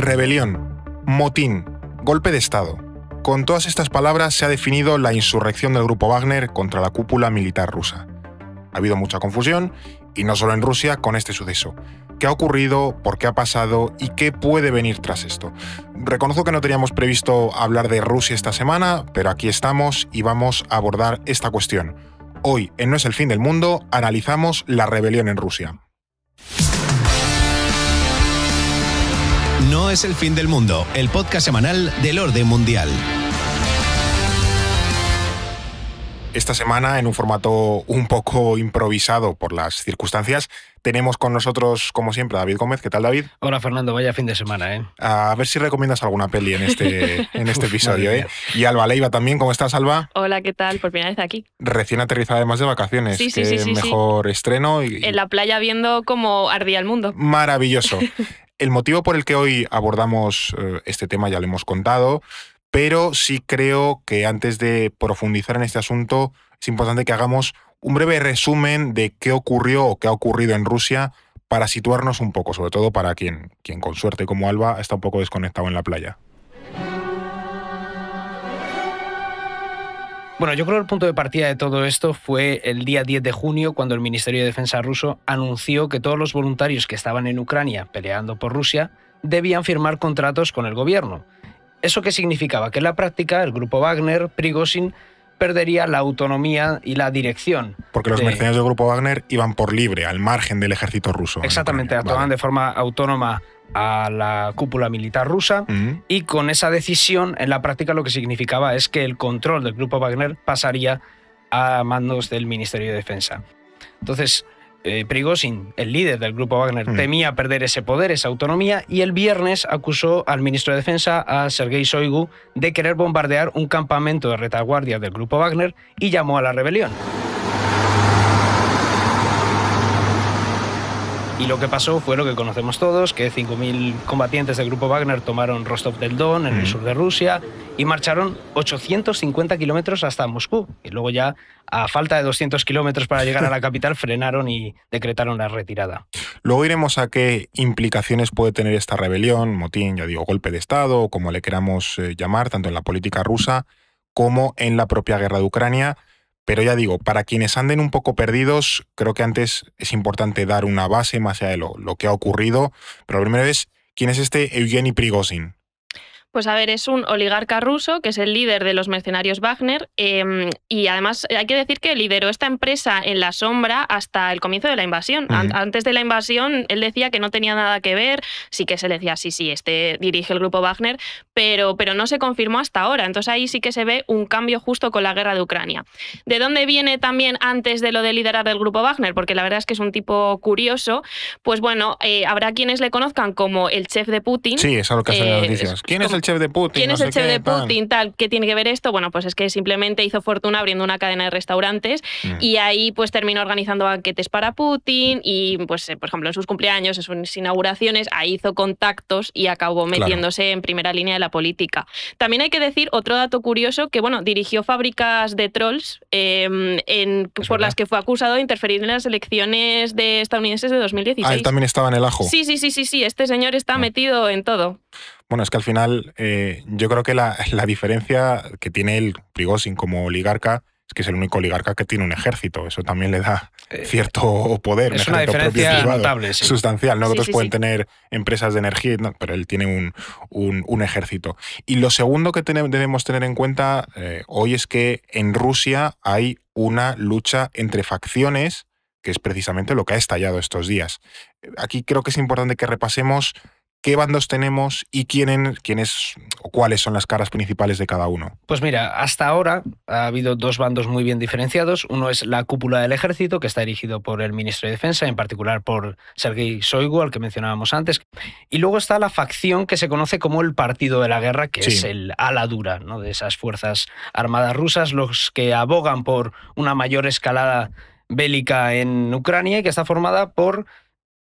Rebelión, motín, golpe de Estado. Con todas estas palabras se ha definido la insurrección del grupo Wagner contra la cúpula militar rusa. Ha habido mucha confusión, y no solo en Rusia, con este suceso. ¿Qué ha ocurrido? ¿Por qué ha pasado? ¿Y qué puede venir tras esto? Reconozco que no teníamos previsto hablar de Rusia esta semana, pero aquí estamos y vamos a abordar esta cuestión. Hoy, en No es el fin del mundo, analizamos la rebelión en Rusia. No es el fin del mundo, el podcast semanal del orden mundial. Esta semana, en un formato un poco improvisado por las circunstancias, tenemos con nosotros, como siempre, David Gómez. ¿Qué tal, David? Hola, Fernando. Vaya fin de semana, ¿eh? A ver si recomiendas alguna peli en este, en este episodio, ¿eh? Y Alba Leiva también. ¿Cómo estás, Alba? Hola, ¿qué tal? Por primera vez aquí. Recién aterrizada, además de vacaciones. Sí, sí, sí, Mejor estreno. En la playa viendo cómo ardía el mundo. Maravilloso. El motivo por el que hoy abordamos eh, este tema ya lo hemos contado, pero sí creo que antes de profundizar en este asunto es importante que hagamos un breve resumen de qué ocurrió o qué ha ocurrido en Rusia para situarnos un poco, sobre todo para quien, quien con suerte como Alba está un poco desconectado en la playa. Bueno, yo creo que el punto de partida de todo esto fue el día 10 de junio, cuando el Ministerio de Defensa ruso anunció que todos los voluntarios que estaban en Ucrania peleando por Rusia debían firmar contratos con el gobierno. Eso qué significaba que en la práctica el grupo Wagner, Prigozhin, perdería la autonomía y la dirección. Porque los mercenarios del grupo Wagner iban por libre, al margen del ejército ruso. Exactamente, actuaban de forma autónoma a la cúpula militar rusa mm. y con esa decisión en la práctica lo que significaba es que el control del grupo Wagner pasaría a mandos del Ministerio de Defensa. Entonces, eh, Prigozhin, el líder del grupo Wagner, mm. temía perder ese poder, esa autonomía, y el viernes acusó al ministro de Defensa, a Sergei Shoigu, de querer bombardear un campamento de retaguardia del grupo Wagner y llamó a la rebelión. Y lo que pasó fue lo que conocemos todos, que 5.000 combatientes del grupo Wagner tomaron Rostov del Don, en el sur de Rusia, y marcharon 850 kilómetros hasta Moscú. Y luego ya, a falta de 200 kilómetros para llegar a la capital, frenaron y decretaron la retirada. Luego iremos a qué implicaciones puede tener esta rebelión, motín, ya digo, golpe de Estado, como le queramos eh, llamar, tanto en la política rusa como en la propia guerra de Ucrania. Pero ya digo, para quienes anden un poco perdidos, creo que antes es importante dar una base más allá de lo, lo que ha ocurrido. Pero la primero es, ¿quién es este Eugeni Prigozhin? Pues a ver, es un oligarca ruso que es el líder de los mercenarios Wagner em, y además eh, hay que decir que lideró esta empresa en la sombra hasta el comienzo de la invasión. Antes de la invasión él decía que no tenía nada que ver, sí que se le decía, sí, sí, este dirige el grupo Wagner, pero, pero no se confirmó hasta ahora. Entonces ahí sí que se ve un cambio justo con la guerra de Ucrania. ¿De dónde viene también antes de lo de liderar el grupo Wagner? Porque la verdad es que es un tipo curioso. Pues bueno, eh, habrá quienes le conozcan como el chef de Putin. Sí, es lo que eh, las noticias. Eh, ¿Quién es ¿Quién es el chef de Putin? Tal. ¿Qué tiene que ver esto? Bueno, pues es que simplemente hizo fortuna abriendo una cadena de restaurantes mm. y ahí pues terminó organizando banquetes para Putin y pues, eh, por ejemplo, en sus cumpleaños, en sus inauguraciones, ahí hizo contactos y acabó metiéndose en primera línea de la política. También hay que decir otro dato curioso que, bueno, dirigió fábricas de trolls em, por las que fue acusado de interferir en las elecciones de estadounidenses de 2016. Ah, también estaba en el ajo. Sí, sí, sí, sí, sí. Este señor está mm. metido en todo. Bueno, es que al final eh, yo creo que la, diferencia que tiene el Prigozhin como oligarca es que es el único oligarca que tiene un ejército. Eso también le da eh, cierto poder. Es una diferencia Sustancial, ¿no? Otros pueden tener empresas de energía, pero él tiene un, un, ejército. Y lo segundo que debemos tener en cuenta eh, hoy es que en Rusia hay una lucha entre facciones, que es precisamente lo que ha estallado estos días. Aquí creo que es importante que repasemos qué bandos tenemos y quiénes o cuáles son las caras principales de cada uno. Pues mira, hasta ahora ha habido dos bandos muy bien diferenciados. Uno es la cúpula del ejército, que está dirigido por el ministro de Defensa, en particular por Sergei Shoigu, al que mencionábamos antes. Y luego está la facción que se conoce como el Partido de la Guerra, que es el ala dura ¿no? de esas fuerzas armadas rusas, los que abogan por una mayor escalada bélica en Ucrania y que está formada por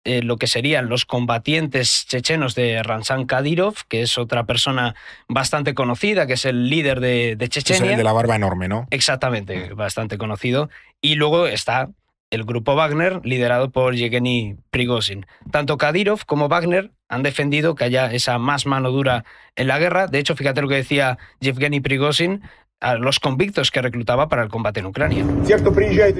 eh, lo que serían los combatientes chechenos de Ramzan Kadyrov, que es otra persona bastante conocida, que es el líder de, Chechenia. Es el de la barba enorme, ¿no? Exactamente, mm. bastante conocido. Y luego está el grupo Wagner, liderado por Yevgeny Prigozhin. Tanto Kadyrov como Wagner han defendido que haya esa más mano dura en la guerra. De hecho, fíjate lo que decía Yevgeny Prigozhin a los convictos que reclutaba para el combate en Ucrania.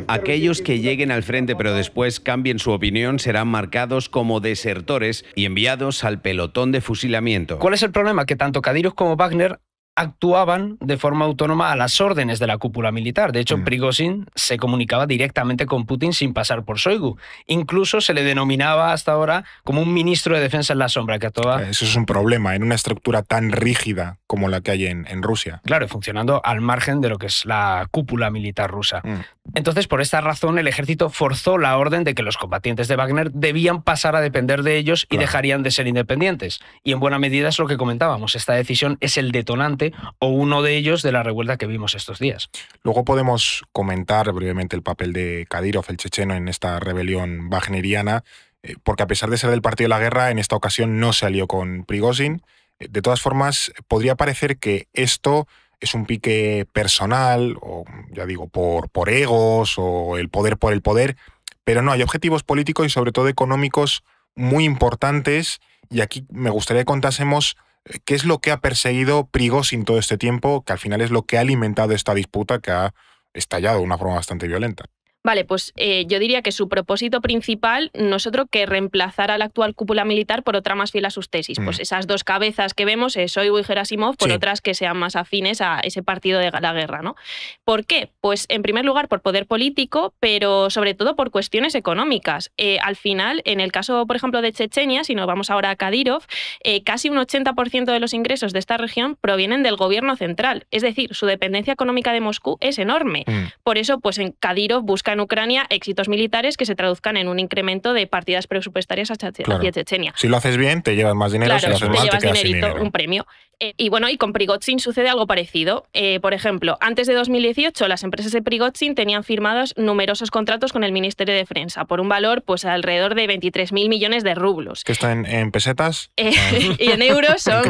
Aquellos que lleguen al frente pero después cambien su opinión serán marcados como desertores y enviados al pelotón de fusilamiento. ¿Cuál es el problema? Que tanto Kadyrov como Wagner actuaban de forma autónoma a las órdenes de la cúpula militar. De hecho, mm. Prigozhin se comunicaba directamente con Putin sin pasar por Soigu. Incluso se le denominaba hasta ahora como un ministro de defensa en la sombra que Eso es un problema en una estructura tan rígida como la que hay en, Rusia. Claro, funcionando al margen de lo que es la cúpula militar rusa. Mm. Entonces, por esta razón, el ejército forzó la orden de que los combatientes de Wagner debían pasar a depender de ellos y dejarían de ser independientes. Y en buena medida es lo que comentábamos. Esta decisión es el detonante o uno de ellos de la revuelta que vimos estos días. Luego podemos comentar brevemente el papel de Kadyrov, el checheno, en esta rebelión wagneriana, eh, porque a pesar de ser del partido de la guerra, en esta ocasión no se alió con Prigozhin. Eh, de todas formas, podría parecer que esto es un pique personal, o ya digo, por, por egos, o el poder por el poder, pero no, hay objetivos políticos y sobre todo económicos muy importantes, y aquí me gustaría que contásemos eh, qué es lo que ha perseguido Prigozhin todo este tiempo, que al final es lo que ha alimentado esta disputa que ha estallado de una forma bastante violenta. Vale, pues eh, yo diría que su propósito principal no es otro que reemplazar a la actual cúpula militar por otra más fiel a sus tesis. Pues mm. esas dos cabezas que vemos, eh, Soy y Gerasimov, por otras que sean más afines a ese partido de la guerra, ¿no? ¿Por qué? Pues en primer lugar por poder político, pero sobre todo por cuestiones económicas. Eh, al final, en el caso, por ejemplo, de Chechenia, si nos vamos ahora a Kadyrov, eh, casi un 80% de los ingresos de esta región provienen del gobierno central. Es decir, su dependencia económica de Moscú es enorme. Mm. Por eso, pues en Kadyrov busca en Ucrania éxitos militares que se traduzcan en un incremento de partidas presupuestarias hacia, Chechenia. Si lo haces bien, te llevas más dinero, si lo haces te mal, te dinero. un premio. Eh, y bueno, y con Prigozhin sucede algo parecido. Eh, por ejemplo, antes de 2018 las empresas de Prigozhin tenían firmados numerosos contratos con el Ministerio de Defensa por un valor pues alrededor de 23.000 millones de rublos. Que está en, pesetas. Eh, y en euros son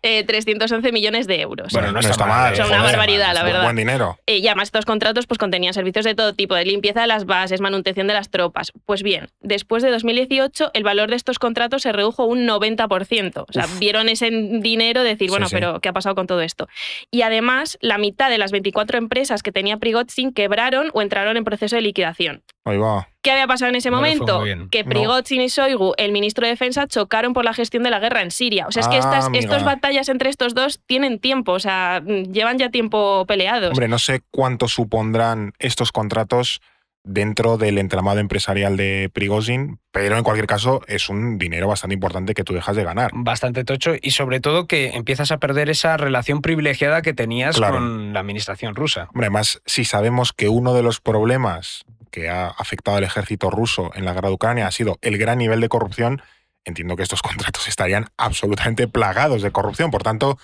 311 millones de euros. Bueno, no, está, mal. Es una barbaridad, la verdad. Buen dinero. y además estos contratos pues contenían servicios de todo tipo, de limpieza de las bases, manutención de las tropas. Pues bien, después de 2018 el valor de estos contratos se redujo un 90%. O sea, vieron ese dinero de bueno, pero ¿qué ha pasado con todo esto? Y además, la mitad de las 24 empresas que tenía Prigozhin quebraron o entraron en proceso de liquidación. Ahí ¿Qué había pasado en ese momento? Que Prigozhin y Shoigu, el ministro de Defensa, chocaron por la gestión de la guerra en Siria. O sea, es que ah, estas batallas entre estos dos tienen tiempo, o sea, llevan ya tiempo peleados. Hombre, no sé cuánto supondrán estos contratos dentro del entramado empresarial de Prigozhin, pero en cualquier caso es un dinero bastante importante que tú dejas de ganar. Bastante tocho y sobre todo que empiezas a perder esa relación privilegiada que tenías con la administración rusa. Hombre, además, si sabemos que uno de los problemas que ha afectado al ejército ruso en la guerra de Ucrania ha sido el gran nivel de corrupción, entiendo que estos contratos estarían absolutamente plagados de corrupción. Por tanto,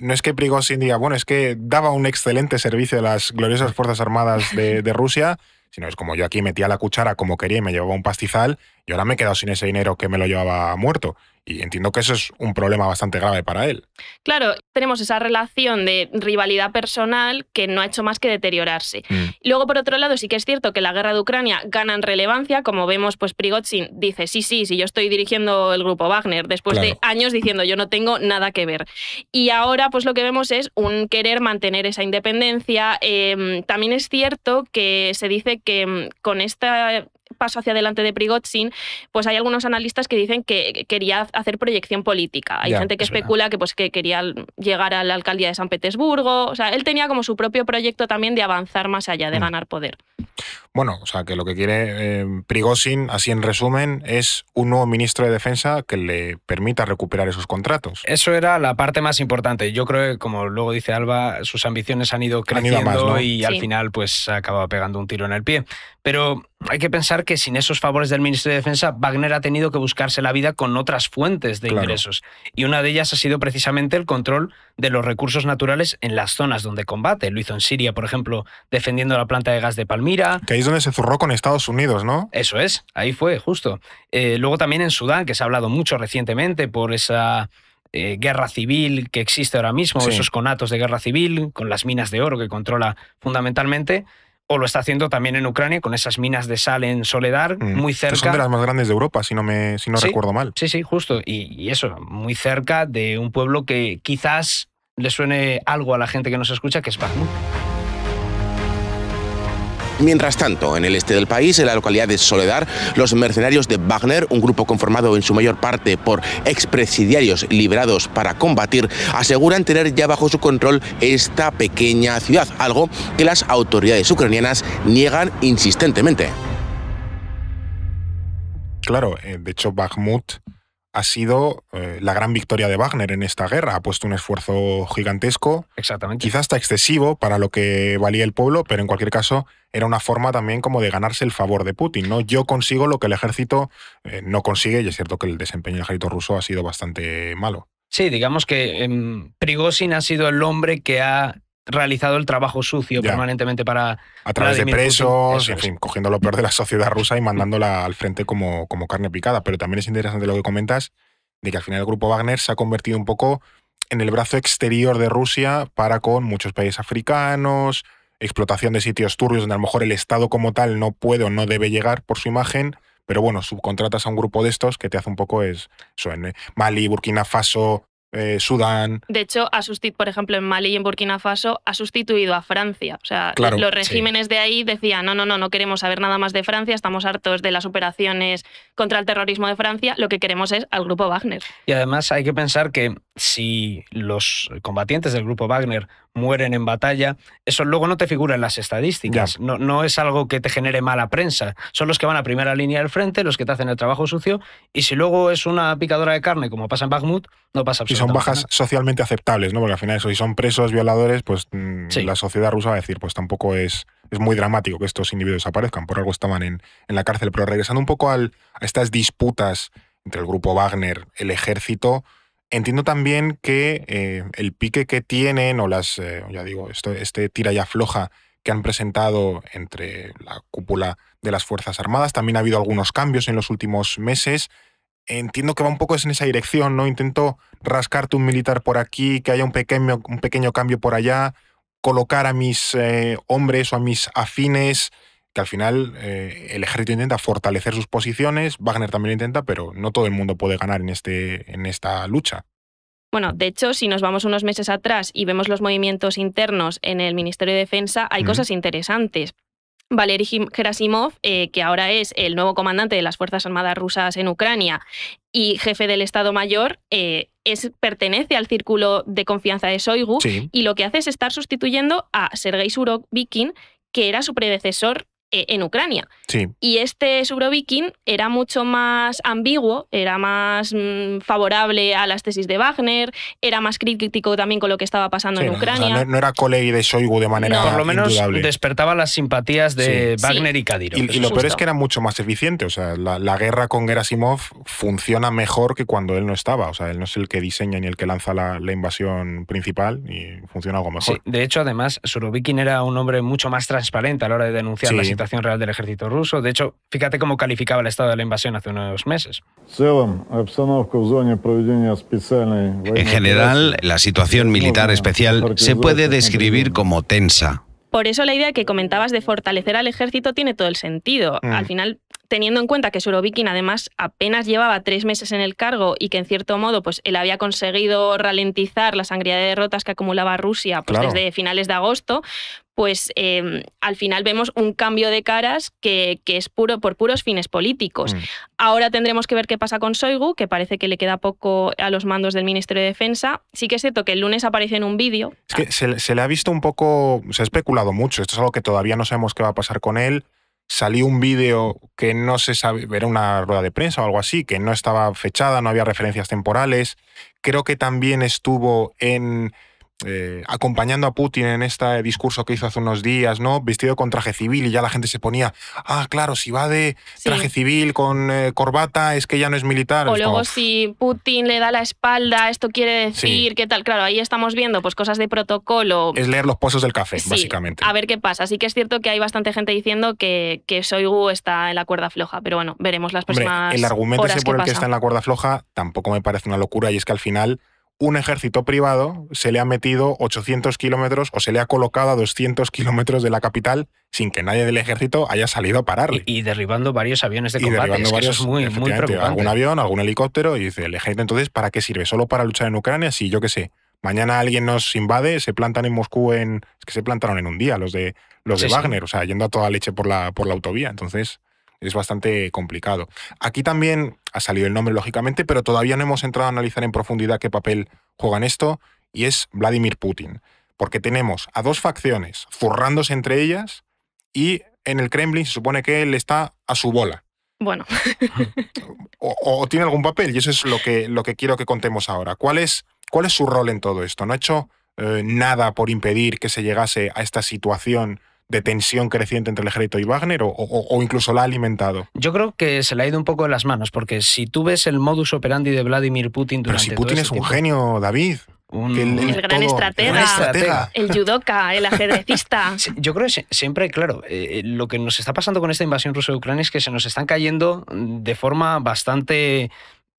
no es que Prigozhin diga, bueno, es que daba un excelente servicio a las gloriosas Fuerzas Armadas de Rusia sino es como yo aquí metía la cuchara como quería y me llevaba un pastizal y ahora me he quedado sin ese dinero que me lo llevaba muerto. Y entiendo que eso es un problema bastante grave para él. Claro, tenemos esa relación de rivalidad personal que no ha hecho más que deteriorarse. Mm. Luego, por otro lado, sí que es cierto que la guerra de Ucrania gana en relevancia. Como vemos, pues Prigozhin dice, sí, sí, sí, yo estoy dirigiendo el grupo Wagner, después de años diciendo, yo no tengo nada que ver. Y ahora, pues lo que vemos es un querer mantener esa independencia. Em, también es cierto que se dice que mm, con esta paso hacia adelante de Prigozhin, pues hay algunos analistas que dicen que quería hacer proyección política. Hay gente que especula que, pues, que quería llegar a la alcaldía de San Petersburgo. O sea, él tenía como su propio proyecto también de avanzar más allá, de mm. ganar poder. Bueno, o sea, que lo que quiere eh, Prigozhin, así en resumen, es un nuevo ministro de Defensa que le permita recuperar esos contratos. Eso era la parte más importante. Yo creo que, como luego dice Alba, sus ambiciones han ido creciendo y al final pues acaba pegando un tiro en el pie. Pero hay que pensar que sin esos favores del ministro de Defensa, Wagner ha tenido que buscarse la vida con otras fuentes de ingresos. Y una de ellas ha sido precisamente el control de los recursos naturales en las zonas donde combate. Lo hizo en Siria, por ejemplo, defendiendo la planta de gas de Palmira es donde se zurró con Estados Unidos, ¿no? Eso es, ahí fue, justo. Eh, luego también en Sudán, que se ha hablado mucho recientemente por esa eh, guerra civil que existe ahora mismo, esos conatos de guerra civil, con las minas de oro que controla fundamentalmente, o lo está haciendo también en Ucrania con esas minas de sal en Soledad, mm, muy cerca. son de las más grandes de Europa, si no, me, si no recuerdo mal. Sí, sí, justo. Y, eso, muy cerca de un pueblo que quizás le suene algo a la gente que nos escucha, que es Bakhmut. Mientras tanto, en el este del país, en la localidad de Soledad, los mercenarios de Wagner, un grupo conformado en su mayor parte por expresidiarios liberados para combatir, aseguran tener ya bajo su control esta pequeña ciudad, algo que las autoridades ucranianas niegan insistentemente. Claro, eh, de hecho, Bakhmut ha sido eh, la gran victoria de Wagner en esta guerra. Ha puesto un esfuerzo gigantesco. Exactamente. Quizás hasta excesivo para lo que valía el pueblo, pero en cualquier caso era una forma también como de ganarse el favor de Putin. ¿no? Yo consigo lo que el ejército eh, no consigue y es cierto que el desempeño del ejército ruso ha sido bastante malo. Sí, digamos que em, Prigozhin ha sido el hombre que ha realizado el trabajo sucio permanentemente para... A través de presos, en fin, cogiendo lo peor de la sociedad rusa y mandándola al frente como, como carne picada. Pero también es interesante lo que comentas de que al final el grupo Wagner se ha convertido un poco en el brazo exterior de Rusia para con muchos países africanos, explotación de sitios turbios donde a lo mejor el Estado como tal no puede o no debe llegar por su imagen, pero bueno, subcontratas a un grupo de estos que te hace un poco es, en Mali, Burkina Faso, eh, Sudán. De hecho, ha por ejemplo, en Mali y en Burkina Faso, ha sustituido a Francia. O sea, los regímenes de ahí decían, no, no, no, no queremos saber nada más de Francia, estamos hartos de las operaciones contra el terrorismo de Francia, lo que queremos es al grupo Wagner. Y además hay que pensar que si los combatientes del grupo Wagner mueren en batalla, eso luego no te figura en las estadísticas, no, no, es algo que te genere mala prensa, son los que van a primera línea del frente, los que te hacen el trabajo sucio, y si luego es una picadora de carne, como pasa en Bakhmut, no pasa absolutamente Y son bajas socialmente aceptables, ¿no? porque al final eso, si son presos, violadores, pues mm, la sociedad rusa va a decir, pues tampoco es, es muy dramático que estos individuos aparezcan, por algo estaban en, en la cárcel, pero regresando un poco a estas disputas entre el grupo Wagner, el ejército, Entiendo también que eh, el pique que tienen, o las, eh, ya digo, este tira y afloja que han presentado entre la cúpula de las Fuerzas Armadas, también ha habido algunos cambios en los últimos meses. Entiendo que va un poco en esa dirección, ¿no? Intento rascarte un militar por aquí, que haya un pequeño, un pequeño cambio por allá, colocar a mis eh, hombres o a mis afines al final eh, el ejército intenta fortalecer sus posiciones, Wagner también lo intenta, pero no todo el mundo puede ganar en, este, en esta lucha. Bueno, de hecho, si nos vamos unos meses atrás y vemos los movimientos internos en el Ministerio de Defensa, hay cosas interesantes. Valery Gerasimov, eh, que ahora es el nuevo comandante de las Fuerzas Armadas Rusas en Ucrania y jefe del Estado Mayor, eh, es, pertenece al círculo de confianza de Shoigu y lo que hace es estar sustituyendo a Sergei Surovikin, que era su predecesor e-, en Ucrania. Sí. Y este Surovikin era mucho más ambiguo, era más mm, favorable a las tesis de Wagner, era más crítico también con lo que estaba pasando en Ucrania. no, era colega de Shoigu de manera. Por lo menos despertaba las simpatías de Wagner y Kadyrov. Y, lo peor es que era mucho más eficiente. O sea, la, guerra con Gerasimov funciona mejor que cuando él no estaba. O sea, él no es el que diseña ni el que lanza la, invasión principal y funciona algo mejor. de hecho, además, Surovikin era un hombre mucho más transparente a la hora de denunciar las Real del Ejército Ruso. De hecho, fíjate cómo calificaba el estado de la invasión hace unos meses. En general, la situación militar especial se puede describir como tensa. Por eso la idea que comentabas de fortalecer al ejército tiene todo el sentido. Mm. Al final teniendo en cuenta que Surovikin además apenas llevaba tres meses en el cargo y que en cierto modo pues, él había conseguido ralentizar la sangría de derrotas que acumulaba Rusia pues, desde finales de agosto, pues em, al final vemos un cambio de caras que, es puro por puros fines políticos. Mm. Ahora tendremos que ver qué pasa con Soigu, que parece que le queda poco a los mandos del Ministerio de Defensa. Sí que es cierto que el lunes aparece en un vídeo. Es que se le ha visto un poco, se ha especulado mucho, esto es algo que todavía no sabemos qué va a pasar con él salió un vídeo que no se sabe, era una rueda de prensa o algo así, que no estaba fechada, no había referencias temporales. Creo que también estuvo en eh, acompañando a Putin en este discurso que hizo hace unos días, ¿no? Vestido con traje civil y ya la gente se ponía, ah, claro, si va de traje civil con eh, corbata es que ya no es militar. O luego si Putin le da la espalda, esto quiere decir, ¿qué tal? Claro, ahí estamos viendo pues cosas de protocolo. Es leer los pozos del café, básicamente. A ver qué pasa. Así que es cierto que hay bastante gente diciendo que, que Soigu está en la cuerda floja, pero bueno, veremos las próximas El argumento ese por el que está en la cuerda floja tampoco me parece una locura y es que al final un ejército privado se le ha metido 800 kilómetros o se le ha colocado a 200 kilómetros de la capital sin que nadie del ejército haya salido a pararle. Y, derribando varios aviones de combate. varios, muy, muy Algún avión, algún helicóptero y dice, el ejército entonces, ¿para qué sirve? ¿Solo para luchar en Ucrania? Sí, yo qué sé. Mañana alguien nos invade, se plantan en Moscú en... Es que se plantaron en un día los de, los de Wagner, o sea, yendo a toda leche por la, por la autovía. Entonces es bastante complicado. Aquí también ha salido el nombre, lógicamente, pero todavía no hemos entrado a analizar en profundidad qué papel juega en esto, y es Vladimir Putin. Porque tenemos a dos facciones zurrándose entre ellas y en el Kremlin se supone que él está a su bola. Bueno. o, tiene algún papel, y eso es lo que, lo que quiero que contemos ahora. ¿Cuál es, es su rol en todo esto? No ha hecho eh, nada por impedir que se llegase a esta situación de tensión creciente entre el ejército y Wagner o, incluso la ha alimentado? Yo creo que se le ha ido un poco de las manos, porque si tú ves el modus operandi de Vladimir Putin durante Pero si Putin es un genio, David. el, gran estratega, el, el judoka, el ajedrecista. Yo creo que siempre, claro, eh, eh, lo que nos está pasando con esta invasión rusa de Ucrania es que se nos están cayendo de forma bastante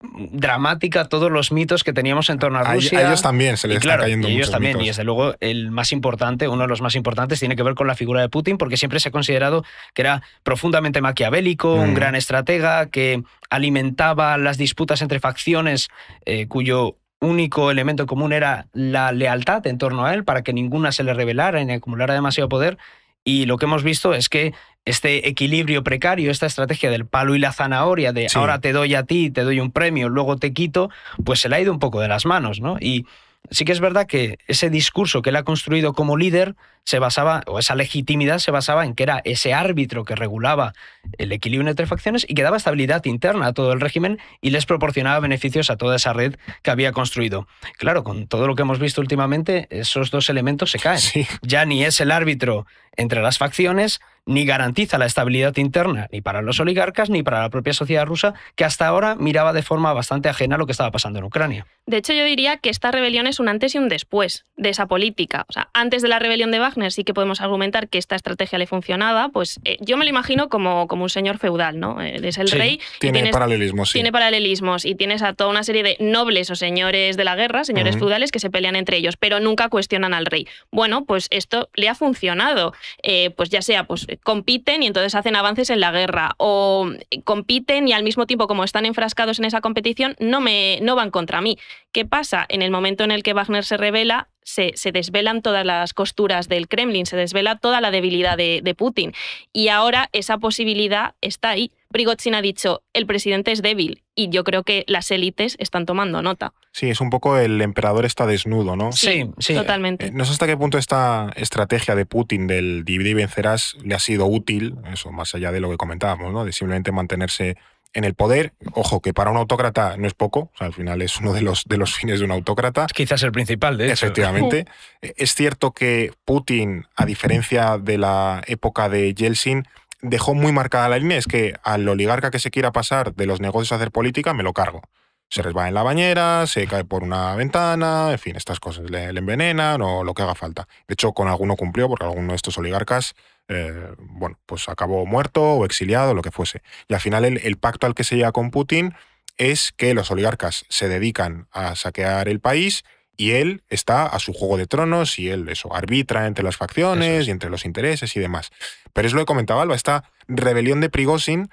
dramática todos los mitos que teníamos en torno a Rusia. A, ellos también se les está y también, y desde luego el más importante, uno de los más importantes, tiene que ver con la figura de Putin, porque siempre se ha considerado que era profundamente maquiavélico, un mm. gran estratega, que alimentaba las disputas entre facciones eh, cuyo único elemento común era la lealtad en torno a él, para que ninguna se le revelara ni acumulara demasiado poder. Y lo que hemos visto es que este equilibrio precario, esta estrategia del palo y la zanahoria, de ahora te doy a ti, te doy un premio, luego te quito, pues se le ha ido un poco de las manos, ¿no? Y sí que es verdad que ese discurso que él ha construido como líder se basaba, o esa legitimidad se basaba en que era ese árbitro que regulaba el equilibrio entre facciones y que daba estabilidad interna a todo el régimen y les proporcionaba beneficios a toda esa red que había construido. Claro, con todo lo que hemos visto últimamente, esos dos elementos se caen. Ya ni es el árbitro entre las facciones, ni garantiza la estabilidad interna, ni para los oligarcas, ni para la propia sociedad rusa, que hasta ahora miraba de forma bastante ajena lo que estaba pasando en Ucrania. De hecho, yo diría que esta rebelión es un antes y un después de esa política. O sea, antes de la rebelión de Wagner sí que podemos argumentar que esta estrategia le funcionaba, pues eh, yo me lo imagino como, como un señor feudal, ¿no? Eh, es el rey. Tiene paralelismos. Sí. Tiene paralelismos y tienes a toda una serie de nobles o señores de la guerra, señores feudales, que se pelean entre ellos, pero nunca cuestionan al rey. Bueno, pues esto le ha funcionado, eh, pues ya sea pues, compiten y entonces hacen avances en la guerra, o compiten y al mismo tiempo como están enfrascados en esa competición, no, me, no van contra mí. ¿Qué pasa? En el momento en el que Wagner se revela, se, desvelan todas las costuras del Kremlin, se desvela toda la debilidad de, Putin. Y ahora esa posibilidad está ahí. Prigozhin ha dicho, el presidente es débil y yo creo que las élites están tomando nota. Sí, es un poco el emperador está desnudo, ¿no? Sí, sí. Totalmente. Eh, no sé hasta qué punto esta estrategia de Putin del dividir y vencerás le ha sido útil, eso más allá de lo que comentábamos, ¿no? De simplemente mantenerse en el poder, ojo, que para un autócrata no es poco, al final es uno de los, de los fines de un autócrata. Es quizás el principal, de hecho. Efectivamente. Es cierto que Putin, a diferencia de la época de Yeltsin, dejó muy marcada la línea, es que al oligarca que se quiera pasar de los negocios a hacer política, me lo cargo. Se resbala en la bañera, se cae por una ventana, en fin, estas cosas le, le envenenan o lo que haga falta. De hecho, con alguno cumplió, porque alguno de estos oligarcas eh, bueno, pues acabó muerto o exiliado, lo que fuese. Y al final el, pacto al que se llega con Putin es que los oligarcas se dedican a saquear el país y él está a su juego de tronos y él eso arbitra entre las facciones y entre los intereses y demás. Pero es lo que comentaba Alba, esta rebelión de Prigozhin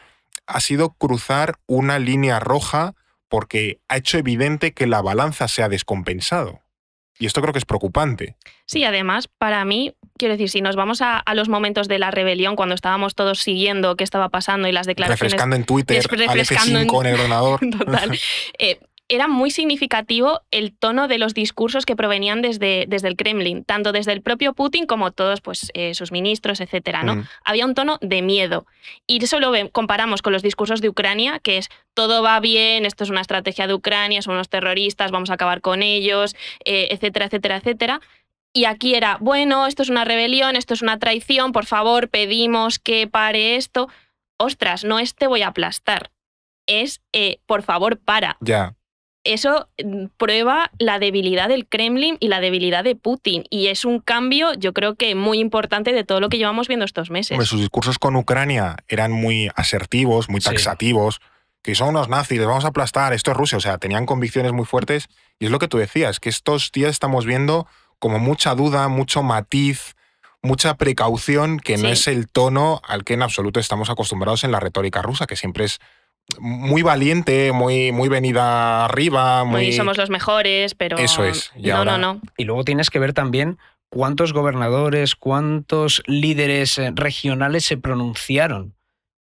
ha sido cruzar una línea roja porque ha hecho evidente que la balanza se ha descompensado. Y esto creo que es preocupante. Sí, además, para mí, Quiero decir, si nos vamos a, los momentos de la rebelión, cuando estábamos todos siguiendo qué estaba pasando y las declaraciones... Refrescando en Twitter, refrescando el eh, era muy significativo el tono de los discursos que provenían desde, desde el Kremlin, tanto desde el propio Putin como todos pues, eh, sus ministros, etcétera. ¿no? Mm. Había un tono de miedo. Y eso lo comparamos con los discursos de Ucrania, que es todo va bien, esto es una estrategia de Ucrania, son unos terroristas, vamos a acabar con ellos, eh, etcétera, etcétera, etcétera y aquí era, bueno, esto es una rebelión, esto es una traición, por favor, pedimos que pare esto. Ostras, no es te voy a aplastar, es eh, por favor, para. Ya. Eso mm, prueba la debilidad del Kremlin y la debilidad de Putin. Y es un cambio, yo creo que muy importante de todo lo que llevamos viendo estos meses. sus discursos con Ucrania eran muy asertivos, muy taxativos. que son unos nazis, vamos a aplastar, esto es Rusia. O sea, tenían convicciones muy fuertes. Y es lo que tú decías, que estos días estamos viendo como mucha duda, mucho matiz, mucha precaución, que no es el tono al que en absoluto estamos acostumbrados en la retórica rusa, que siempre es muy valiente, muy, muy venida arriba. Muy... somos los mejores, pero. Eso es. no, no, no. Y luego tienes que ver también cuántos gobernadores, cuántos líderes eh, regionales se pronunciaron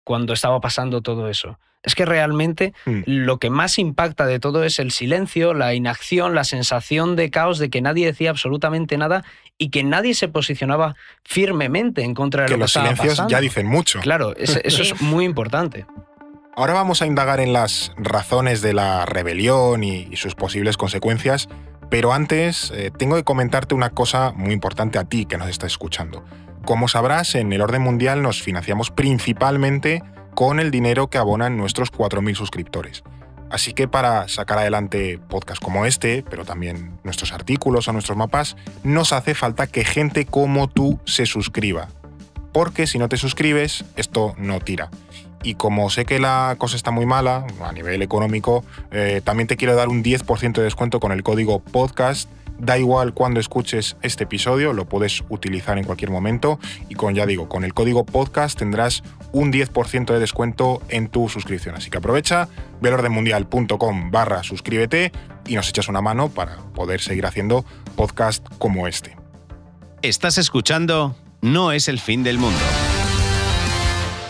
cuando estaba pasando todo eso. Es que realmente mm. lo que más impacta de todo es el silencio, la inacción, la sensación de caos, de que nadie decía absolutamente nada y que nadie se posicionaba firmemente en contra de que pasando. que los silencios ya dicen mucho. Claro, eso es muy importante. Ahora vamos a indagar en las razones de la rebelión y, sus posibles consecuencias, pero antes eh, tengo que comentarte una cosa muy importante a ti que nos está escuchando. Como sabrás, en el orden mundial nos financiamos principalmente con el dinero que abonan nuestros 4.000 suscriptores. Así que para sacar adelante podcasts como este, pero también nuestros artículos o nuestros mapas, nos hace falta que gente como tú se suscriba. Porque si no te suscribes, esto no tira. Y como sé que la cosa está muy mala a nivel económico, eh, también te quiero dar un 10% de descuento con el código podcast Da igual cuando escuches este episodio, lo puedes utilizar en cualquier momento y con, ya digo, con el código podcast tendrás un 10% de descuento en tu suscripción. Así que aprovecha, velordemundial.com barra suscríbete y nos echas una mano para poder seguir haciendo podcast como este. Estás escuchando No es el fin del mundo.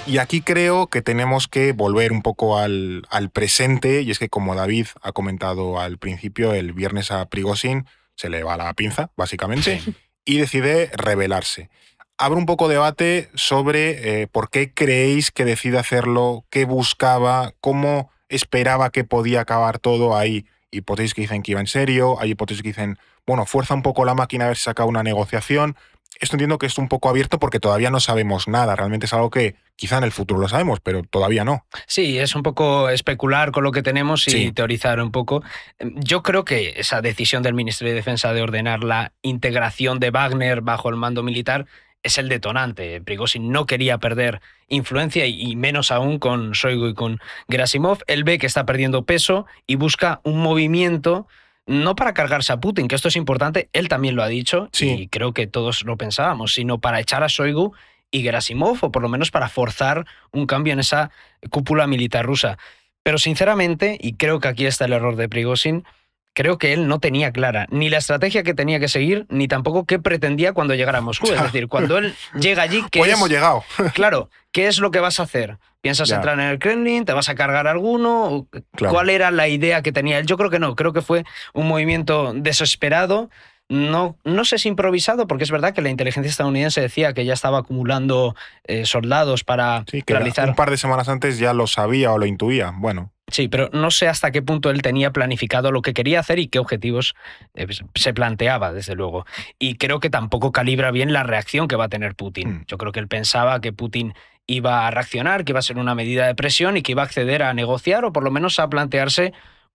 Y aquí creo que tenemos que volver un poco al, al presente, y es que como David ha comentado al principio, el viernes a Prigozhin se le va la pinza, básicamente, y decide rebelarse. Abre un poco debate sobre eh, por qué creéis que decide hacerlo, qué buscaba, cómo esperaba que podía acabar todo. Hay hipótesis que dicen que iba en serio, hay hipótesis que dicen, bueno, fuerza un poco la máquina a ver si saca una negociación esto entiendo que es un poco abierto porque todavía no sabemos nada. Realmente es algo que quizá en el futuro lo sabemos, pero todavía no. Sí, es un poco especular con lo que tenemos y teorizar un poco. Em, yo creo que esa decisión del Ministerio de Defensa de ordenar la integración de Wagner bajo el mando militar es el detonante. Prigozhin no quería perder influencia y menos aún con Shoigu y con Grasimov. Él ve que está perdiendo peso y busca un movimiento no para cargarse a Putin, que esto es importante, él también lo ha dicho y creo que todos lo pensábamos, sino para echar a Shoigu y Gerasimov, o por lo menos para forzar un cambio en esa cúpula militar rusa. Pero sinceramente, y creo que aquí está el error de Prigozhin, creo que él no tenía clara ni la estrategia que tenía que seguir, ni tampoco qué pretendía cuando llegara a Moscú. Es decir, cuando él llega allí... que hemos llegado. claro, ¿qué es lo que vas a hacer? ¿Piensas entrar en el Kremlin? ¿Te vas a cargar alguno? ¿Cuál era la idea que tenía él? Yo creo que no, creo que fue un movimiento desesperado. No, no sé si improvisado, porque es verdad que la inteligencia estadounidense decía que ya estaba acumulando eh, soldados para sí, que realizar. Un par de semanas antes ya lo sabía o lo intuía. Bueno. Sí, pero no sé hasta qué punto él tenía planificado lo que quería hacer y qué objetivos eh, pues, se planteaba, desde luego. Y creo que tampoco calibra bien la reacción que va a tener Putin. Hmm. Yo creo que él pensaba que Putin iba a reaccionar, que iba a ser una medida de presión y que iba a acceder a negociar o por lo menos a plantearse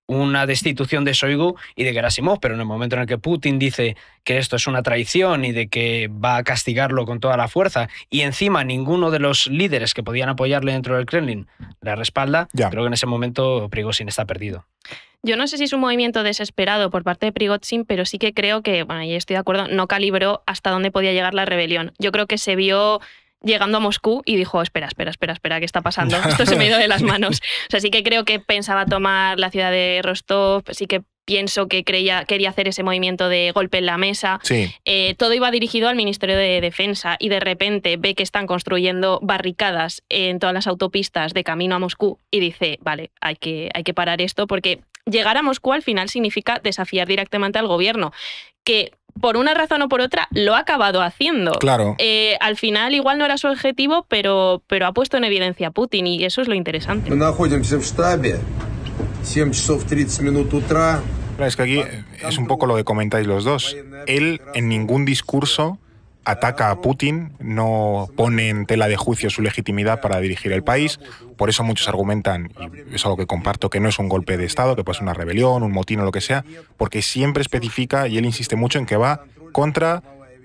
una destitución de Shoigu y de Gerasimov, pero en el momento en el que Putin dice que esto es una traición y de que va a castigarlo con toda la fuerza, y encima ninguno de los líderes que podían apoyarle dentro del Kremlin la respalda, creo que en ese momento Prigozhin está perdido. Yo no sé si es un movimiento desesperado por parte de Prigozhin, pero sí que creo que, bueno, y estoy de acuerdo, no calibró hasta dónde podía llegar la rebelión. Yo creo que se vio llegando a Moscú y dijo, espera, espera, espera, espera, ¿qué está pasando? Esto se me ha ido de las manos. O sea, sí que creo que pensaba tomar la ciudad de Rostov, sí que pienso que creía, quería hacer ese movimiento de golpe en la mesa. Eh, todo iba dirigido al Ministerio de Defensa y de repente ve que están construyendo barricadas en todas las autopistas de camino a Moscú y dice, vale, hay que, hay que parar esto porque llegar a Moscú al final significa desafiar directamente al gobierno, que por una razón o por otra, lo ha acabado haciendo. Claro. Eh, al final, igual no era su objetivo, pero, pero ha puesto en evidencia a Putin y eso es lo interesante. Es que aquí es un poco lo que comentáis los dos. Él en ningún discurso ataca a Putin, no pone en tela de juicio su legitimidad para dirigir el país. Por eso muchos argumentan, y es algo que comparto, que no es un golpe de Estado, que puede ser una rebelión, un motín o lo que sea, porque siempre especifica y él insiste mucho en que va contra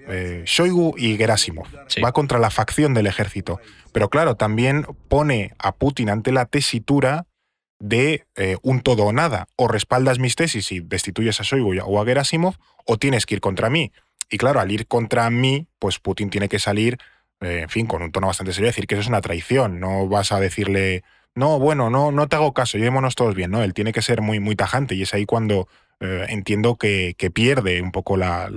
eh, Shoigu y Gerasimov. Va contra la facción del ejército. Pero claro, también pone a Putin ante la tesitura de eh, un todo o nada. O respaldas mis tesis y destituyes a Shoigu o a Gerasimov, o tienes que ir contra mí. Y claro, al ir contra mí, pues Putin tiene que salir, eh, en fin, con un tono bastante serio, decir que eso es una traición. No vas a decirle, no, bueno, no, no te hago caso, llevémonos todos bien, ¿no? Él tiene que ser muy, muy tajante y es ahí cuando eh, entiendo que, que, pierde un poco la,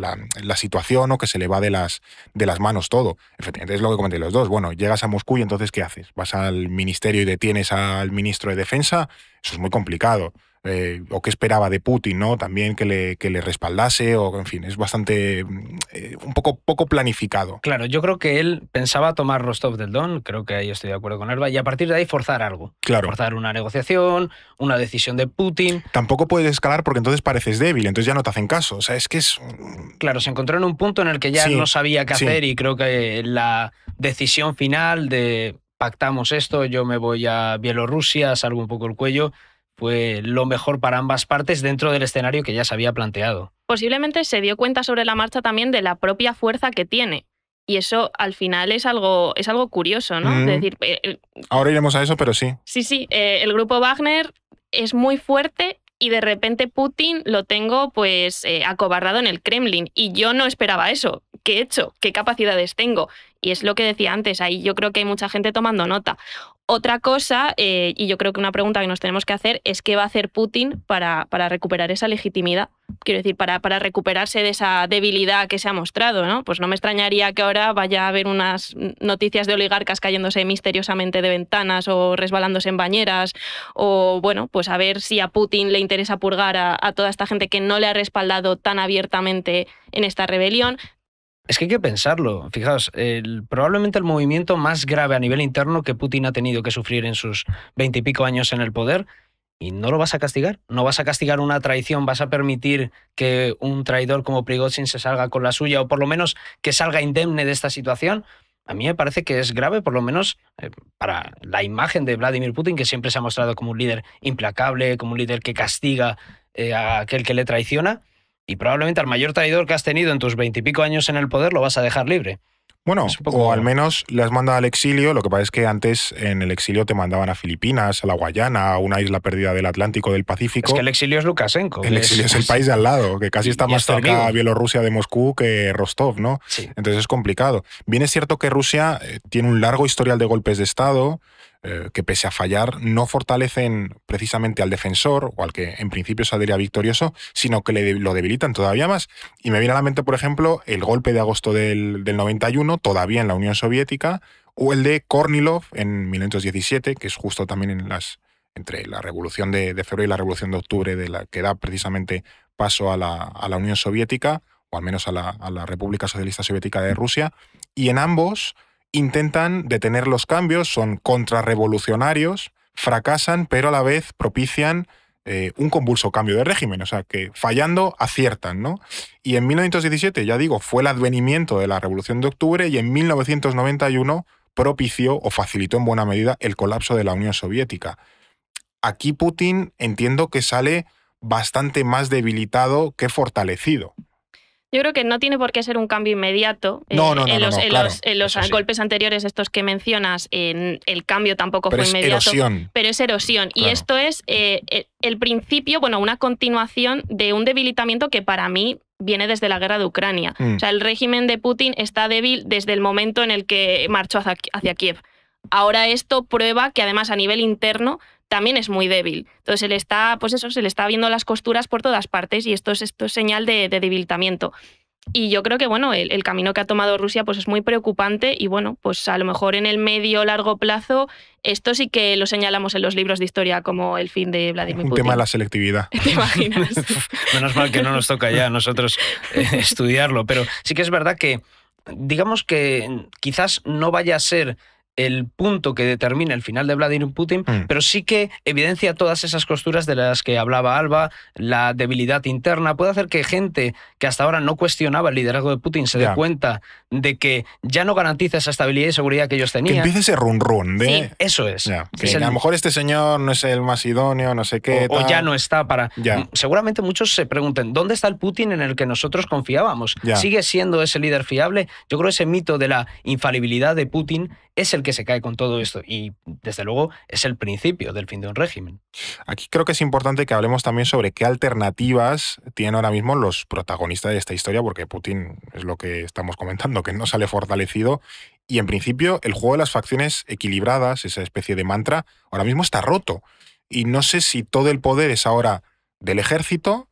situación o que se le va de las, de las manos todo. Efectivamente, es lo que comenté los dos. Bueno, llegas a Moscú y entonces, ¿qué haces? ¿Vas al ministerio y detienes al ministro de Defensa? Eso es muy complicado. Eh, o que esperaba de Putin, ¿no? También que le, que le respaldase, o en fin, es bastante, eh, un poco, poco planificado. Claro, yo creo que él pensaba tomar Rostov del Don, creo que ahí estoy de acuerdo con elba y a partir de ahí forzar algo. Claro. Forzar una negociación, una decisión de Putin. Tampoco puedes escalar porque entonces pareces débil, entonces ya no te hacen caso, o sea, es que es... Claro, se encontró en un punto en el que ya no sabía qué hacer y creo que la decisión final de pactamos esto, yo me voy a Bielorrusia, salgo un poco el cuello, fue lo mejor para ambas partes dentro del escenario que ya se había planteado. Posiblemente se dio cuenta sobre la marcha también de la propia fuerza que tiene. Y eso al final es algo, es algo curioso, ¿no? decir, eh, Ahora iremos a eso, pero sí. Sí, sí. Eh, el grupo Wagner es muy fuerte y de repente Putin lo tengo pues eh, acobardado en el Kremlin y yo no esperaba eso. ¿Qué he hecho? ¿Qué capacidades tengo? Y es lo que decía antes, ahí yo creo que hay mucha gente tomando nota. Otra cosa, eh, y yo creo que una pregunta que nos tenemos que hacer, es qué va a hacer Putin para, para recuperar esa legitimidad. Quiero decir, para, para, recuperarse de esa debilidad que se ha mostrado, ¿no? Pues no me extrañaría que ahora vaya a haber unas noticias de oligarcas cayéndose misteriosamente de ventanas o resbalándose en bañeras, o bueno, pues a ver si a Putin le interesa purgar a toda esta gente que no le ha respaldado tan abiertamente en esta rebelión. Es que hay que pensarlo. Fijaos, probablemente el movimiento más grave a nivel interno que Putin ha tenido que sufrir en sus veintipico años en el poder. Y no lo vas a castigar. No vas a castigar una traición. Vas a permitir que un traidor como Prigozhin se salga con la suya o por lo menos que salga indemne de esta situación. A mí me parece que es grave, por lo menos eh, para la imagen de Vladimir Putin, que siempre se ha mostrado como un líder implacable, como un líder que castiga eh, a aquel que le traiciona y probablemente al mayor traidor que has tenido en tus veintipico años en el poder lo vas a dejar libre. Bueno, o al menos le has mandado al exilio. Lo que pasa es que antes en el exilio te mandaban a Filipinas, a la Guayana, a una isla perdida del Atlántico, del Pacífico. Es que el exilio es Lukashenko. El exilio es, el pues país de al lado, que casi está más cerca a Bielorrusia de Moscú que Rostov, ¿no? Sí. Entonces es complicado. Bien es cierto que Rusia eh, tiene un largo historial de golpes de Estado eh, que pese a fallar no fortalecen precisamente al defensor o al que en principio saldría victorioso, sino que le, lo debilitan todavía más. Y me viene a la mente, por ejemplo, el golpe de agosto del, 91, todavía en la Unión Soviética, o el de Kornilov en 1917, que es justo también las, entre la revolución de, febrero y la revolución de octubre, de la que da precisamente paso a la, Unión Soviética, o al menos a la, República Socialista Soviética de Rusia, y en ambos intentan detener los cambios, son contrarrevolucionarios, fracasan, pero a la vez propician eh, un convulso cambio de régimen, o sea, que fallando aciertan, ¿no? Y en 1917, ya digo, fue el advenimiento de la Revolución de Octubre y en 1991 propició o facilitó en buena medida el colapso de la Unión Soviética. Aquí Putin entiendo que sale bastante más debilitado que fortalecido. Yo creo que no tiene por qué ser un cambio inmediato. En los, los, golpes anteriores, estos que mencionas, el cambio tampoco fue inmediato. Pero es erosión. Y esto es eh, eh, el principio, bueno, una continuación de un debilitamiento que para mí viene desde la guerra de Ucrania. Mm. O sea, el régimen de Putin está débil desde el momento en el que marchó hacia Kiev. Ahora esto prueba que además a nivel interno también es muy débil. Entonces se le está, pues eso, se le está viendo las costuras por todas partes y esto es, esto señal de, de debilitamiento. Y yo creo que bueno, el, camino que ha tomado Rusia pues es muy preocupante y bueno, pues a lo mejor en el medio largo plazo esto sí que lo señalamos en los libros de historia como el fin de Vladimir Putin. Un tema de la selectividad. ¿Te imaginas? Menos mal que no nos toca ya a nosotros eh, estudiarlo, pero sí que es verdad que digamos que quizás no vaya a ser el punto que determina el final de Vladimir Putin, mm. pero sí que evidencia todas esas costuras de las que hablaba Alba, la debilidad interna, puede hacer que gente que hasta ahora no cuestionaba el liderazgo de Putin se dé cuenta de que ya no garantiza esa estabilidad y seguridad que ellos tenían. Que empiece ese run run eso es. Que A lo mejor este señor no es el más idóneo, no sé qué. O, ya no está para... Seguramente muchos se pregunten, ¿dónde está el Putin en el que nosotros confiábamos? ¿Sigue siendo ese líder fiable? Yo creo que ese mito de la infalibilidad de Putin es el que se cae con todo esto y desde luego es el principio del fin de un régimen. Aquí creo que es importante que hablemos también sobre qué alternativas tienen ahora mismo los protagonistas de esta historia, porque Putin es lo que estamos comentando, que no sale fortalecido y en principio el juego de las facciones equilibradas, esa especie de mantra, ahora mismo está roto. Y no sé si todo el poder es ahora del ejército,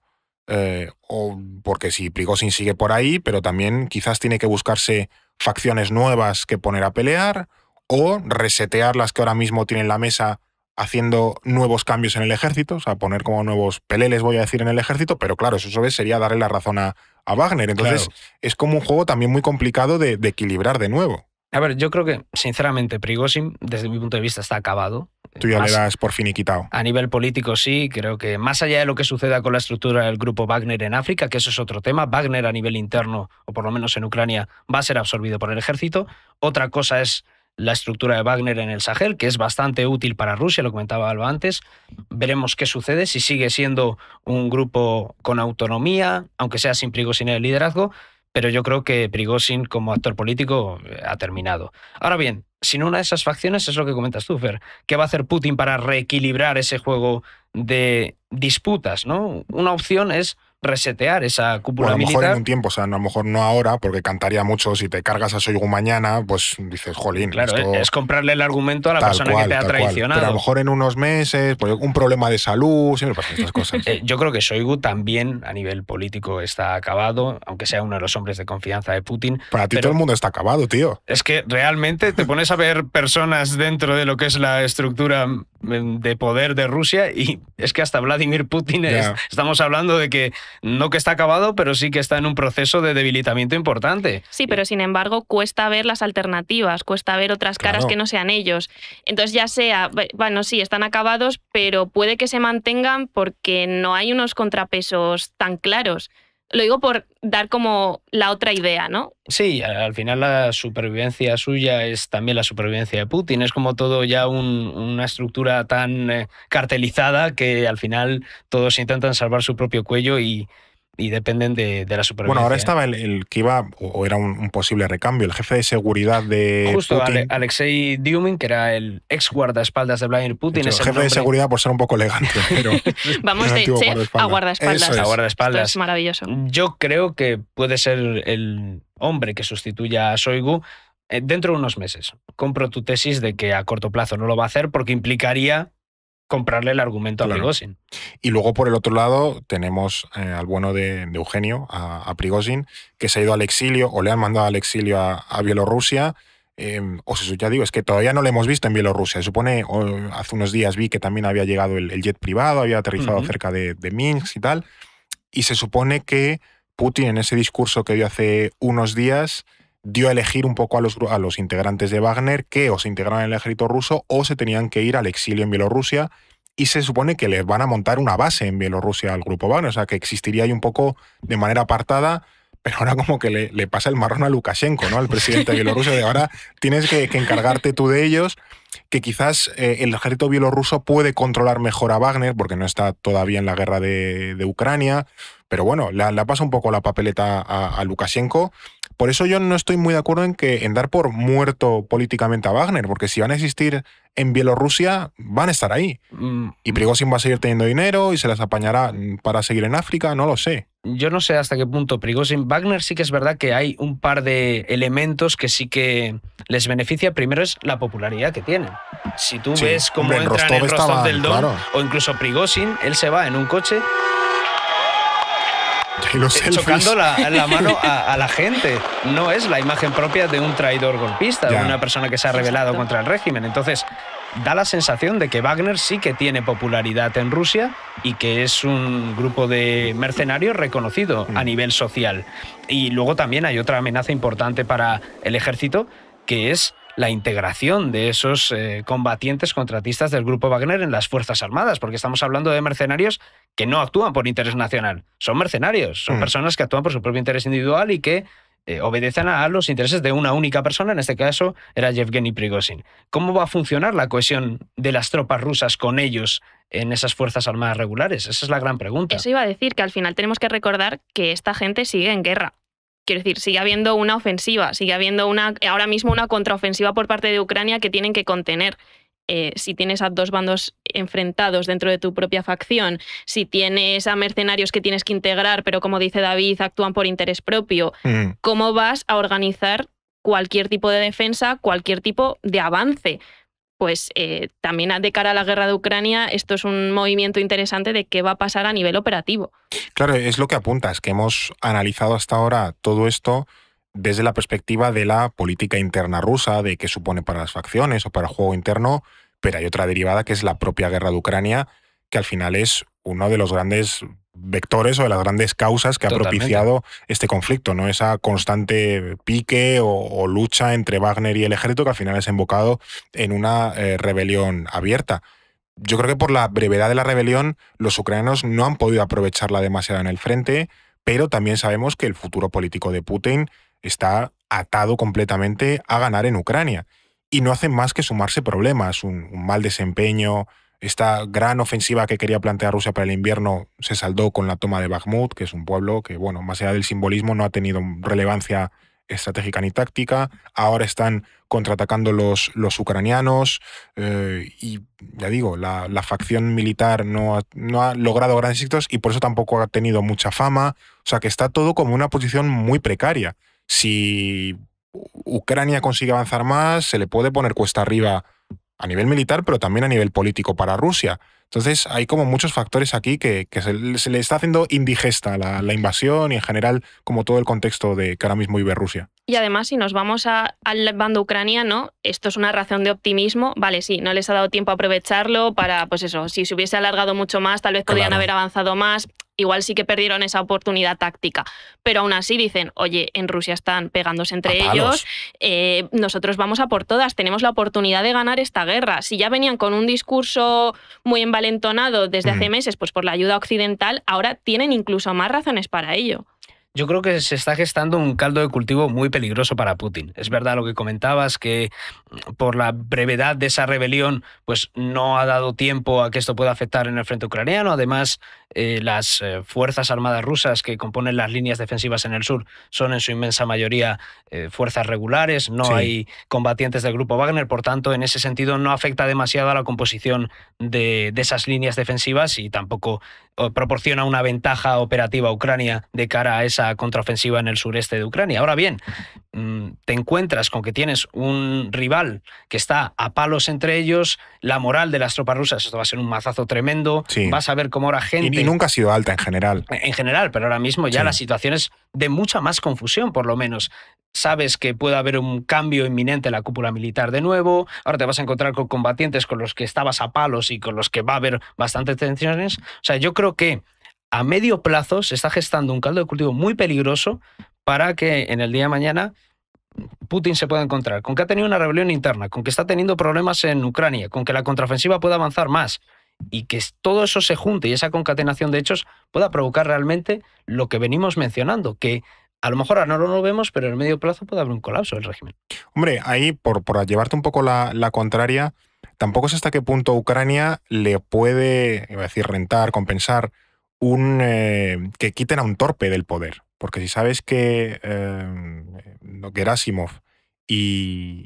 eh, o porque si Prigozhin sigue por ahí, pero también quizás tiene que buscarse facciones nuevas que poner a pelear o resetear las que ahora mismo tienen la mesa haciendo nuevos cambios en el ejército, o sea, poner como nuevos peleles, voy a decir, en el ejército, pero claro, eso sería darle la razón a, Wagner. Entonces, es como un juego también muy complicado de equilibrar de nuevo. A ver, yo creo que, sinceramente, Prigozhin, desde mi punto de vista, está acabado. Tú ya le das por quitado. A nivel político, sí. Creo que más allá de lo que suceda con la estructura del grupo Wagner en África, que eso es otro tema, Wagner a nivel interno, o por lo menos en Ucrania, va a ser absorbido por el ejército. Otra cosa es la estructura de Wagner en el Sahel, que es bastante útil para Rusia, lo comentaba Alba antes. Veremos qué sucede, si sigue siendo un grupo con autonomía, aunque sea sin Prigozhin en el liderazgo pero yo creo que Prigozhin como actor político eh, ha terminado. Ahora bien, sin una de esas facciones es lo que comentas tú, Fer. ¿Qué va a hacer Putin para reequilibrar ese juego de disputas? ¿no? Una opción es resetear esa cúpula bueno, a lo mejor en un tiempo, o sea, a lo mejor no ahora, porque cantaría mucho. Si te cargas a Soigu mañana, pues dices, jolín. Claro, es comprarle el argumento a la persona que te ha traicionado. Pero a lo mejor en unos meses, pues un problema de salud, siempre pasan estas cosas. Eh, yo creo que Soigu también a nivel político está acabado, aunque sea uno de los hombres de confianza de Putin. Para ti todo el mundo está acabado, tío. Es que realmente te pones a ver personas dentro de lo que es la estructura mm, de poder de Rusia y es que hasta Vladimir Putin estamos hablando de que no que está acabado, pero sí que está en un proceso de debilitamiento importante. Sí, pero sin embargo cuesta ver las alternativas, cuesta ver otras caras que no sean ellos. Entonces ya sea, bueno, sí, están acabados, pero puede que se mantengan porque no hay unos contrapesos tan claros. Lo digo por dar como la otra idea, ¿no? Sí, al final la supervivencia suya es también la supervivencia de Putin. Es como todo ya una estructura tan eh, cartelizada que al final todos intentan salvar su propio cuello y, y dependen de, la supervivencia. Bueno, ahora estaba el, el que iba, o era un, posible recambio, el jefe de seguridad de. Justo, Alexei Dumin, que era el ex guardaespaldas de Vladimir Putin. es el jefe de seguridad por ser un poco elegante, pero. Vamos de chef a guardaespaldas. Es. A guardaespaldas. es maravilloso. Yo creo que puede ser el hombre que sustituya a Soigu eh, dentro de unos meses. Compro tu tesis de que a corto plazo no lo va a hacer porque implicaría comprarle el argumento a Prigozhin. Y luego por el otro lado tenemos eh, al bueno de, Eugenio, a, a, que se ha ido al exilio o le han mandado al exilio a, Bielorrusia. Em, o sea, ya digo, es que todavía no lo hemos visto en Bielorrusia. Se supone, hace unos días vi que también había llegado el, jet privado, había aterrizado cerca de, de Minsk y tal. Y se supone que Putin en ese discurso que dio hace unos días dio a elegir un poco a los, integrantes de Wagner que o se integraron en el ejército ruso o se tenían que ir al exilio en Bielorrusia y se supone que les van a montar una base en Bielorrusia al grupo Wagner, o sea que existiría ahí un poco de manera apartada, pero ahora como que le, pasa el marrón a Lukashenko, ¿no? Al presidente de Bielorrusia, de ahora tienes que, encargarte tú de ellos, que quizás eh, el ejército bielorruso puede controlar mejor a Wagner, porque no está todavía en la guerra de, Ucrania, pero bueno, le, pasa un poco la papeleta a Lukashenko por eso yo no estoy muy de acuerdo en que en dar por muerto políticamente a Wagner, porque si van a existir en Bielorrusia, van a estar ahí. Mm, y Prigozhin va a seguir teniendo dinero y se las apañará para seguir en África, no lo sé. Yo no sé hasta qué punto Prigozhin. Wagner sí que es verdad que hay un par de elementos que sí que les beneficia. Primero es la popularidad que tiene. Si tú ves cómo entra entran en el Rostov del Don o incluso Prigozhin, él se va en un coche eh, chocando la, mano a, la gente. No es la imagen propia de un traidor golpista, de una persona que se ha rebelado contra el régimen. Entonces, da la sensación de que Wagner sí que tiene popularidad en Rusia y que es un grupo de mercenarios reconocido a mm. nivel social. Y luego también hay otra amenaza importante para el ejército, que es la integración de esos eh, combatientes contratistas del grupo Wagner en las Fuerzas Armadas, porque estamos hablando de mercenarios que no actúan por interés nacional, son mercenarios, son mm. personas que actúan por su propio interés individual y que eh, obedecen a los intereses de una única persona, en este caso era Yevgeny Prigozhin. ¿Cómo va a funcionar la cohesión de las tropas rusas con ellos en esas Fuerzas Armadas regulares? Esa es la gran pregunta. Eso iba a decir, que al final tenemos que recordar que esta gente sigue en guerra. Quiero decir, sigue habiendo una ofensiva, sigue habiendo una, ahora mismo una contraofensiva por parte de Ucrania que tienen que contener. Eh, si tienes a dos bandos enfrentados dentro de tu propia facción, si tienes a mercenarios que tienes que integrar, pero como dice David, actúan por interés propio, mm. ¿cómo vas a organizar cualquier tipo de defensa, cualquier tipo de avance? Pues eh, también de cara a la guerra de Ucrania, esto es un movimiento interesante de qué va a pasar a nivel operativo. Claro, es lo que apuntas, que hemos analizado hasta ahora todo esto desde la perspectiva de la política interna rusa, de qué supone para las facciones o para el juego interno, pero hay otra derivada que es la propia guerra de Ucrania, que al final es uno de los grandes vectores o de las grandes causas que ha propiciado este conflicto, ¿no? Esa constante pique o, lucha entre Wagner y el ejército que al final es embocado en una eh, rebelión abierta. Yo creo que por la brevedad de la rebelión, los ucranianos no han podido aprovecharla demasiado en el frente, pero también sabemos que el futuro político de Putin está atado completamente a ganar en Ucrania. Y no hacen más que sumarse problemas, un, mal desempeño, esta gran ofensiva que quería plantear Rusia para el invierno se saldó con la toma de Bakhmut, que es un pueblo que, bueno, más allá del simbolismo, no ha tenido relevancia estratégica ni táctica. Ahora están contraatacando los, los ucranianos eh, y, ya digo, la, la facción militar no ha, no ha, logrado grandes éxitos y por eso tampoco ha tenido mucha fama. O sea que está todo como una posición muy precaria. Si Ucrania consigue avanzar más, se le puede poner cuesta arriba a nivel militar, pero también a nivel político para Rusia. Entonces hay como muchos factores aquí que, se, le está haciendo indigesta la, la, invasión y en general como todo el contexto de que ahora mismo vive Rusia. Y además, si nos vamos al bando ucraniano, esto es una razón de optimismo. Vale, sí, no les ha dado tiempo a aprovecharlo para, pues eso, si se hubiese alargado mucho más, tal vez podrían haber avanzado más. Igual sí que perdieron esa oportunidad táctica. Pero aún así dicen, oye, en Rusia están pegándose entre ellos, eh, nosotros vamos a por todas, tenemos la oportunidad de ganar esta guerra. Si ya venían con un discurso muy envalentonado desde hace mm. meses, pues por la ayuda occidental, ahora tienen incluso más razones para ello yo creo que se está gestando un caldo de cultivo muy peligroso para Putin. Es verdad lo que comentabas, que mm, por la brevedad de esa rebelión, pues no ha dado tiempo a que esto pueda afectar en el frente ucraniano. Además, eh, las eh, Fuerzas Armadas rusas que componen las líneas defensivas en el sur son en su inmensa mayoría eh, fuerzas regulares, no hay combatientes del grupo Wagner, por tanto, en ese sentido no afecta demasiado a la composición de, de esas líneas defensivas y tampoco proporciona una ventaja operativa a Ucrania de cara a esa contraofensiva en el sureste de Ucrania. Ahora bien, Mm, te encuentras con que tienes un rival que está a palos entre ellos, la moral de las tropas rusas, esto va a ser un mazazo tremendo, vas a ver cómo ahora gente... Y, nunca ha sido alta en general. En general, pero ahora mismo ya la situación es de mucha más confusión, por lo menos. Sabes que puede haber un cambio inminente en la cúpula militar de nuevo, ahora te vas a encontrar con combatientes con los que estabas a palos y con los que va a haber bastantes tensiones. O sea, yo creo que a medio plazo se está gestando un caldo de cultivo muy peligroso para que en el día de mañana Putin se pueda encontrar, con que ha tenido una rebelión interna, con que está teniendo problemas en Ucrania, con que la contraofensiva pueda avanzar más y que todo eso se junte y esa concatenación de hechos pueda provocar realmente lo que venimos mencionando, que a lo mejor ahora no lo vemos, pero en el medio plazo puede haber un colapso del régimen. Hombre, ahí, por, llevarte un poco la, contraria, tampoco es hasta qué punto Ucrania le puede, decir, rentar, compensar, un, eh, que quiten a un torpe del poder. Porque si sabes que Gerasimov em, eh,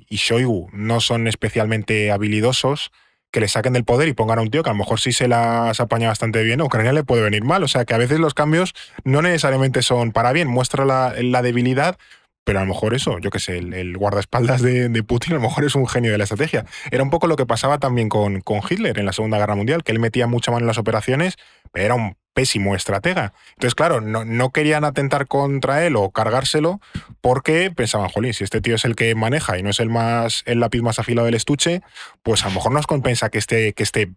y, Shoigu no son especialmente habilidosos, que le saquen del poder y pongan a un tío que a lo mejor sí se las apaña bastante bien, a Ucrania le puede venir mal. O sea que a veces los cambios no necesariamente son para bien, muestra la, debilidad, pero a lo mejor eso, yo qué sé, el, guardaespaldas de, Putin a lo mejor es un genio de la estrategia. Era un poco lo que pasaba también con, con Hitler en la Segunda Guerra Mundial, que él metía mucha mano en las operaciones, pero era un pésimo estratega. Entonces, claro, no, querían atentar contra él o cargárselo porque pensaban, jolín, si este tío es el que maneja y no es el más el lápiz más afilado del estuche, pues a lo mejor nos compensa que esté, que esté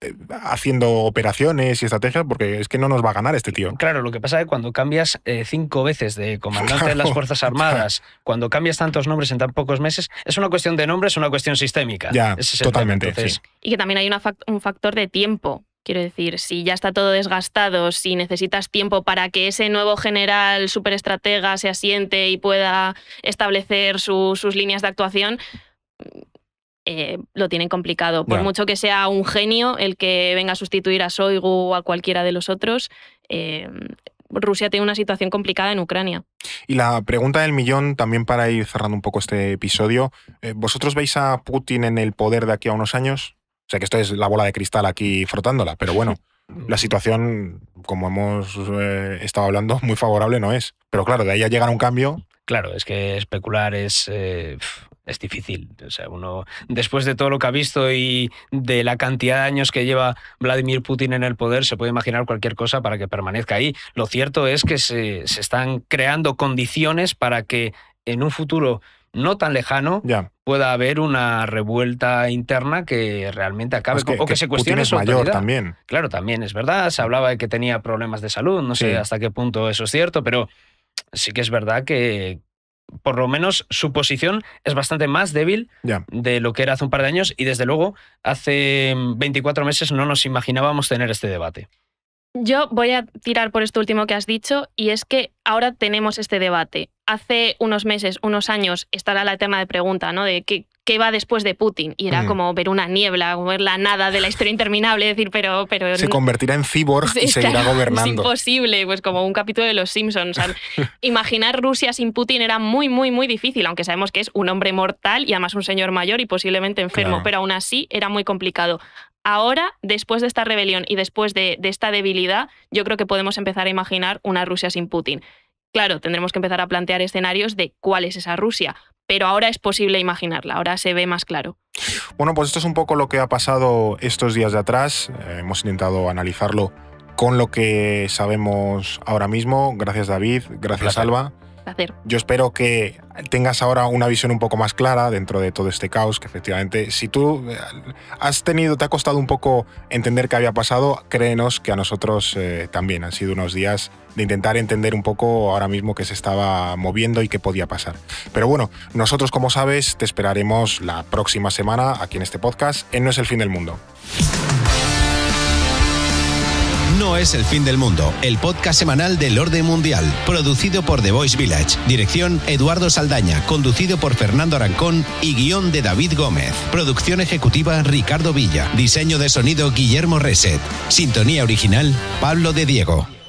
eh, haciendo operaciones y estrategias porque es que no nos va a ganar este tío. Claro, lo que pasa es que cuando cambias eh, cinco veces de comandante de las Fuerzas Armadas, cuando cambias tantos nombres en tan pocos meses, es una cuestión de nombres, es una cuestión sistémica. Ya, totalmente. Y que también hay un factor de tiempo, Quiero decir, si ya está todo desgastado, si necesitas tiempo para que ese nuevo general superestratega se asiente y pueda establecer sus líneas de actuación, eh, lo tienen complicado. Por mucho que sea un genio el que venga a sustituir a Soigu o a cualquiera de los otros, eh, Rusia tiene una situación complicada en Ucrania. Y la pregunta del millón, también para ir cerrando un poco este episodio, eh, ¿vosotros veis a Putin en el poder de aquí a unos años? O sea que esto es la bola de cristal aquí frotándola, pero bueno, la situación, como hemos eh, estado hablando, muy favorable no es. Pero claro, de ahí a llegar un cambio. Claro, es que especular es. Eh, es difícil. O sea, uno, después de todo lo que ha visto y de la cantidad de años que lleva Vladimir Putin en el poder, se puede imaginar cualquier cosa para que permanezca ahí. Lo cierto es que se, se están creando condiciones para que en un futuro no tan lejano pueda haber una revuelta interna que realmente acabe pues que, o que, se cuestione su mayor también. Claro, también es verdad. Se hablaba de que tenía problemas de salud, no sé hasta qué punto eso es cierto, pero sí que es verdad que por lo menos su posición es bastante más débil de lo que era hace un par de años y desde luego hace 24 meses no nos imaginábamos tener este debate. Yo voy a tirar por esto último que has dicho y es que ahora tenemos este debate. Hace unos meses, unos años, estará la tema de pregunta, ¿no? De qué, que va después de Putin. Y era mm. como ver una niebla, ver la nada de la historia interminable, decir, pero... pero se convertirá en cyborg y seguirá gobernando. Es imposible, pues como un capítulo de Los Simpsons. imaginar Rusia sin Putin era muy, muy, muy difícil, aunque sabemos que es un hombre mortal y además un señor mayor y posiblemente enfermo, pero aún así era muy complicado ahora, después de esta rebelión y después de, esta debilidad, yo creo que podemos empezar a imaginar una Rusia sin Putin. Claro, tendremos que empezar a plantear escenarios de cuál es esa Rusia, pero ahora es posible imaginarla, ahora se ve más claro. Bueno, pues esto es un poco lo que ha pasado estos días de atrás. Eh, hemos intentado analizarlo con lo que sabemos ahora mismo. Gracias David, gracias Alba hacer. Yo espero que tengas ahora una visión un poco más clara dentro de todo este caos, que efectivamente, si tú eh, has tenido, te ha costado un poco entender qué había pasado, créenos que a nosotros eh, también han sido unos días de intentar entender un poco ahora mismo qué se estaba moviendo y qué podía pasar. Pero bueno, nosotros como sabes te esperaremos la próxima semana aquí en este podcast en No es el fin del mundo. No es el fin del mundo, el podcast semanal del orden mundial, producido por The Voice Village. Dirección Eduardo Saldaña, conducido por Fernando Arancón y guión de David Gómez. Producción ejecutiva Ricardo Villa. Diseño de sonido Guillermo Reset. Sintonía original Pablo de Diego.